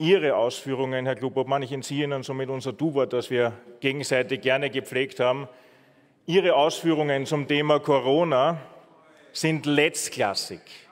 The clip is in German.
Ihre Ausführungen, Herr Klubobmann, ich entziehe Ihnen somit unser Du-Wort, das wir gegenseitig gerne gepflegt haben. Ihre Ausführungen zum Thema Corona sind letztklassig.